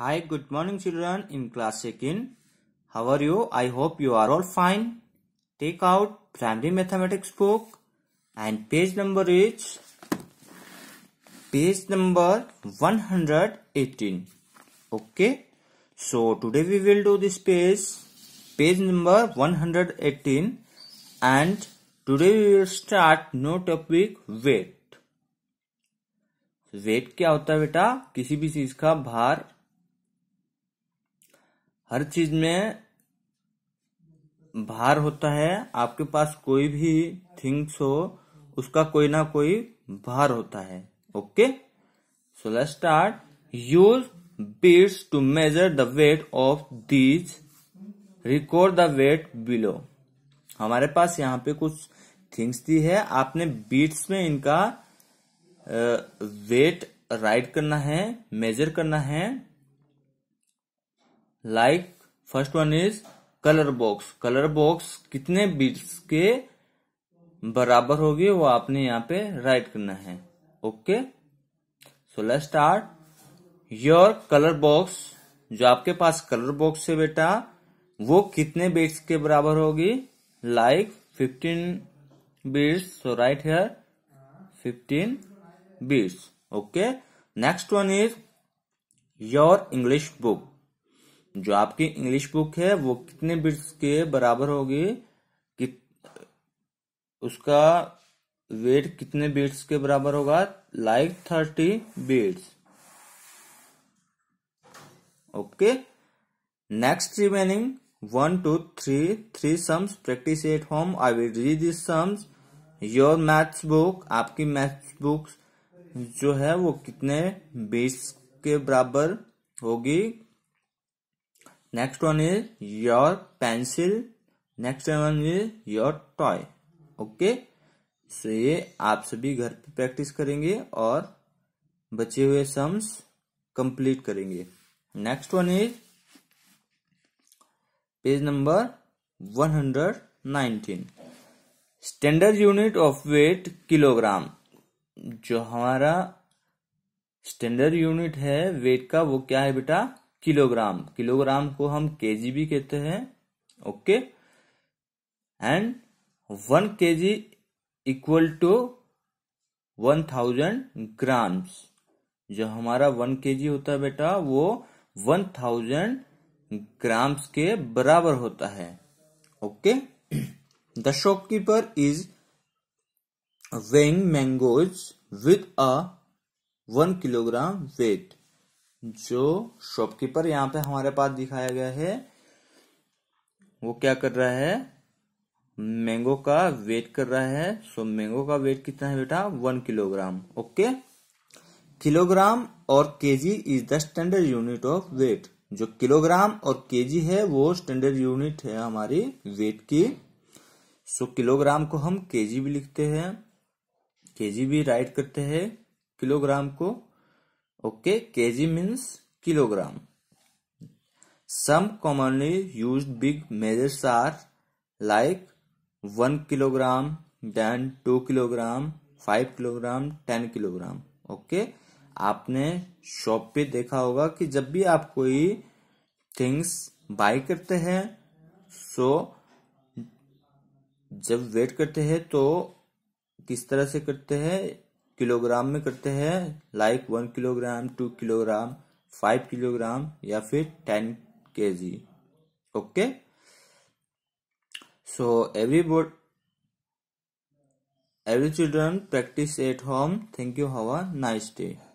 Hi, good morning children in class second. How are you? I hope you are all fine. Take out primary mathematics book and page number is page number one hundred eighteen. Okay. So today we will do this page, page number one hundred eighteen, and today we will start new topic weight. Weight क्या होता है बेटा किसी भी चीज का भार हर चीज में भार होता है आपके पास कोई भी थिंग्स हो उसका कोई ना कोई भार होता है okay so let start use beads to measure the weight of these record the weight below हमारे पास यहाँ पे कुछ थिंग्स दी है आपने बीट्स में इनका वेट राइट करना है मेजर करना है like first one is colour box colour box कितने बिट्स के बराबर होगी वो आपने यहाँ पे राइट करना है okay so let start your colour box जो आपके पास कलर बॉक्स है बेटा वो कितने बिट्स के बराबर होगी like fifteen beads so write here fifteen beads okay next one is your English book जो आपकी इंग्लिश बुक है वो कितने बिट्स के बराबर होगी कि उसका वेट कितने बिट्स के बराबर होगा like thirty beads okay next remaining one two three three sums practice at home I will read this sums your maths book आपकी मैथ्स बुक्स जो है वो कितने बीस के बराबर होगी next one is your pencil next one is your toy okay so ये आप सभी घर पे प्रैक्टिस करेंगे और बचे हुए सम्स कंप्लीट करेंगे next one is page number 119 standard unit of weight kilogram जो हमारा स्टैंडर्ड यूनिट है वेट का वो क्या है बेटा किलोग्राम किलोग्राम को हम भी कहते हैं okay and one KG equal to one thousand grams जो हमारा वन केजी होता है बेटा वो वन थाउजेंड ग्राम्स के बराबर होता है okay the shopkeeper is weighing mangoes with a one kilogram weight जो शॉपकीपर यहां पे हमारे पास दिखाया गया है वो क्या कर रहा है मैंगो का वेट कर रहा है सो मैंगो का वेट कितना है बेटा वन किलोग्राम ओके किलोग्राम और KG is the standard unit of weight जो किलोग्राम और केजी है वो स्टैंडर्ड यूनिट है हमारी वेट की सो so, किलोग्राम को हम केजी भी लिखते हैं केजी भी राइट करते हैं किलोग्राम को okay K G means kilogram some commonly used big measures are like one kilogram then two kilogram five kilogram ten kilogram okay आपने शॉप पे देखा होगा कि जब भी आप कोई थिंग्स बाय करते हैं सो जब वेट करते हैं तो किस तरह से करते हैं किलोग्राम में करते हैं like one kilogram two kilogram five kilogram या फिर ten K G okay so everybody every children practice at home thank you have a nice day